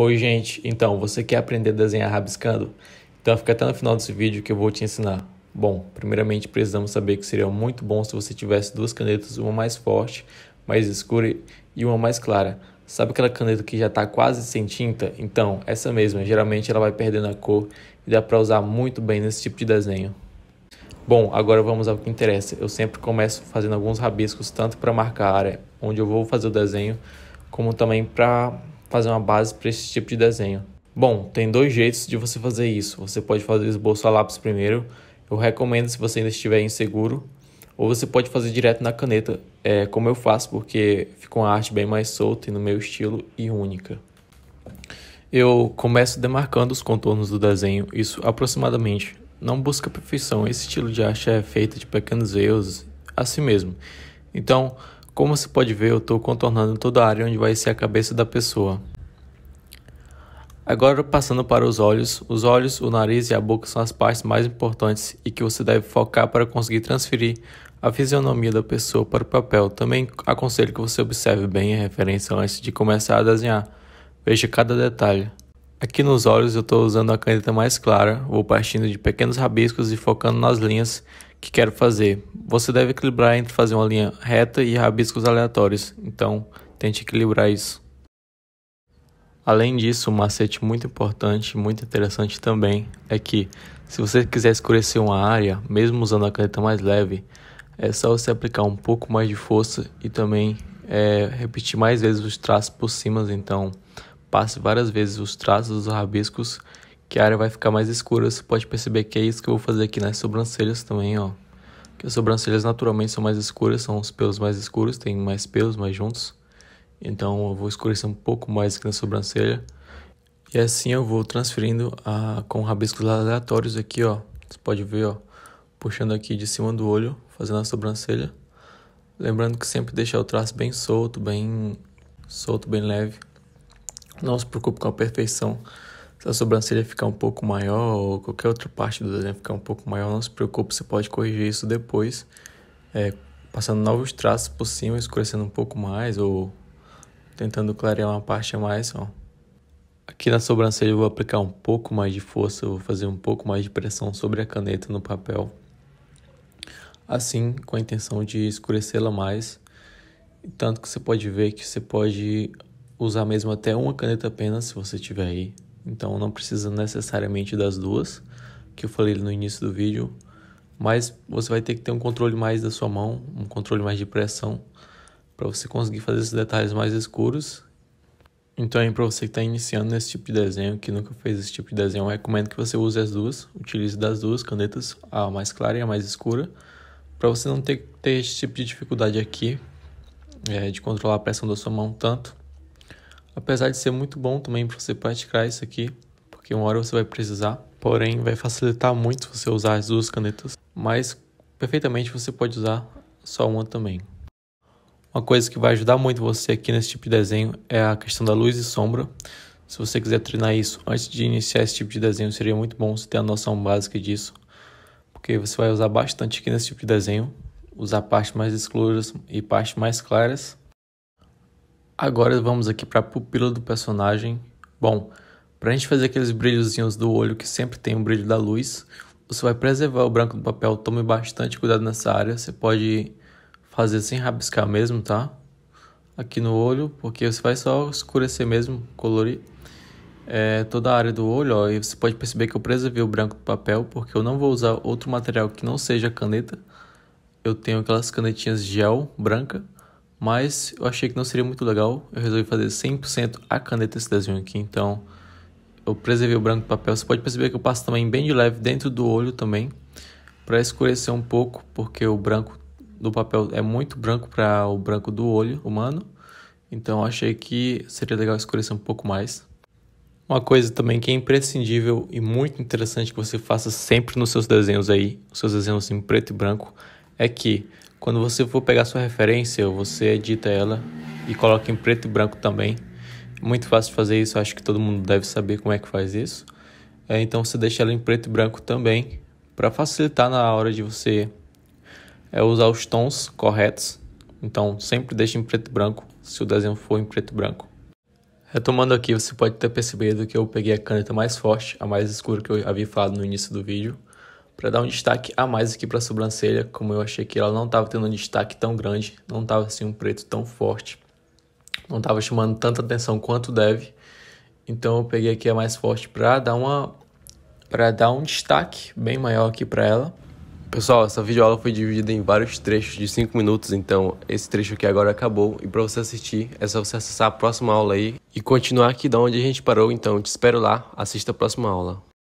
Oi, gente. Então, você quer aprender a desenhar rabiscando? Então, fica até no final desse vídeo que eu vou te ensinar. Bom, primeiramente precisamos saber que seria muito bom se você tivesse duas canetas, uma mais forte, mais escura e uma mais clara. Sabe aquela caneta que já está quase sem tinta? Então, essa mesma, geralmente ela vai perdendo a cor e dá para usar muito bem nesse tipo de desenho. Bom, agora vamos ao que interessa. Eu sempre começo fazendo alguns rabiscos, tanto para marcar a área onde eu vou fazer o desenho, como também para fazer uma base para esse tipo de desenho. Bom, tem dois jeitos de você fazer isso. Você pode fazer o esboço a lápis primeiro. Eu recomendo se você ainda estiver inseguro. Ou você pode fazer direto na caneta, é, como eu faço, porque fica uma arte bem mais solta e no meu estilo e única. Eu começo demarcando os contornos do desenho, isso aproximadamente. Não busca perfeição, esse estilo de arte é feito de pequenos erros, assim mesmo. Então, como se pode ver, eu estou contornando toda a área onde vai ser a cabeça da pessoa. Agora passando para os olhos, os olhos, o nariz e a boca são as partes mais importantes e que você deve focar para conseguir transferir a fisionomia da pessoa para o papel. Também aconselho que você observe bem a referência antes de começar a desenhar. Veja cada detalhe. Aqui nos olhos eu estou usando a caneta mais clara, vou partindo de pequenos rabiscos e focando nas linhas que quero fazer. Você deve equilibrar entre fazer uma linha reta e rabiscos aleatórios, então tente equilibrar isso. Além disso, um macete muito importante, muito interessante também, é que se você quiser escurecer uma área, mesmo usando a caneta mais leve, é só você aplicar um pouco mais de força e também é, repetir mais vezes os traços por cima, então passe várias vezes os traços dos rabiscos que a área vai ficar mais escura. Você pode perceber que é isso que eu vou fazer aqui nas né? sobrancelhas também, ó. Que as sobrancelhas naturalmente são mais escuras, são os pelos mais escuros, tem mais pelos mais juntos. Então eu vou escurecer um pouco mais aqui na sobrancelha. E assim eu vou transferindo a, com rabiscos aleatórios aqui, ó. Você pode ver, ó. Puxando aqui de cima do olho, fazendo a sobrancelha. Lembrando que sempre deixar o traço bem solto, bem solto, bem leve. Não se preocupe com a perfeição se a sobrancelha ficar um pouco maior ou qualquer outra parte do desenho ficar um pouco maior, não se preocupe, você pode corrigir isso depois, é, passando novos traços por cima, escurecendo um pouco mais ou tentando clarear uma parte a mais. Ó. Aqui na sobrancelha eu vou aplicar um pouco mais de força, vou fazer um pouco mais de pressão sobre a caneta no papel, assim com a intenção de escurecê-la mais. Tanto que você pode ver que você pode usar mesmo até uma caneta apenas, se você tiver aí então não precisa necessariamente das duas, que eu falei no início do vídeo, mas você vai ter que ter um controle mais da sua mão, um controle mais de pressão, para você conseguir fazer esses detalhes mais escuros. Então aí para você que está iniciando nesse tipo de desenho, que nunca fez esse tipo de desenho, eu recomendo que você use as duas, utilize das duas canetas, a mais clara e a mais escura, para você não ter, ter esse tipo de dificuldade aqui, é, de controlar a pressão da sua mão tanto, Apesar de ser muito bom também para você praticar isso aqui, porque uma hora você vai precisar, porém vai facilitar muito você usar as duas canetas, mas perfeitamente você pode usar só uma também. Uma coisa que vai ajudar muito você aqui nesse tipo de desenho é a questão da luz e sombra. Se você quiser treinar isso antes de iniciar esse tipo de desenho, seria muito bom você ter a noção básica disso, porque você vai usar bastante aqui nesse tipo de desenho, usar partes mais escuras e partes mais claras. Agora vamos aqui para a pupila do personagem. Bom, para a gente fazer aqueles brilhozinhos do olho que sempre tem o brilho da luz, você vai preservar o branco do papel, tome bastante cuidado nessa área. Você pode fazer sem rabiscar mesmo, tá? Aqui no olho, porque você vai só escurecer mesmo, colorir é, toda a área do olho, ó, E você pode perceber que eu preservei o branco do papel, porque eu não vou usar outro material que não seja caneta. Eu tenho aquelas canetinhas gel branca mas eu achei que não seria muito legal, eu resolvi fazer 100% a caneta esse desenho aqui, então eu preservei o branco do papel. Você pode perceber que eu passo também bem de leve dentro do olho também, para escurecer um pouco, porque o branco do papel é muito branco para o branco do olho humano. Então achei que seria legal escurecer um pouco mais. Uma coisa também que é imprescindível e muito interessante que você faça sempre nos seus desenhos aí, os seus desenhos em preto e branco, é que quando você for pegar sua referência, você edita ela e coloca em preto e branco também. Muito fácil de fazer isso, acho que todo mundo deve saber como é que faz isso. É, então você deixa ela em preto e branco também, para facilitar na hora de você é, usar os tons corretos. Então sempre deixe em preto e branco, se o desenho for em preto e branco. Retomando aqui, você pode ter percebido que eu peguei a caneta mais forte, a mais escura que eu havia falado no início do vídeo para dar um destaque a mais aqui para a sobrancelha, como eu achei que ela não estava tendo um destaque tão grande, não estava assim um preto tão forte, não estava chamando tanta atenção quanto deve. Então eu peguei aqui a mais forte para dar uma para dar um destaque bem maior aqui para ela. Pessoal, essa videoaula foi dividida em vários trechos de 5 minutos, então esse trecho aqui agora acabou. E para você assistir, é só você acessar a próxima aula aí e continuar aqui da onde a gente parou. Então, te espero lá, assista a próxima aula.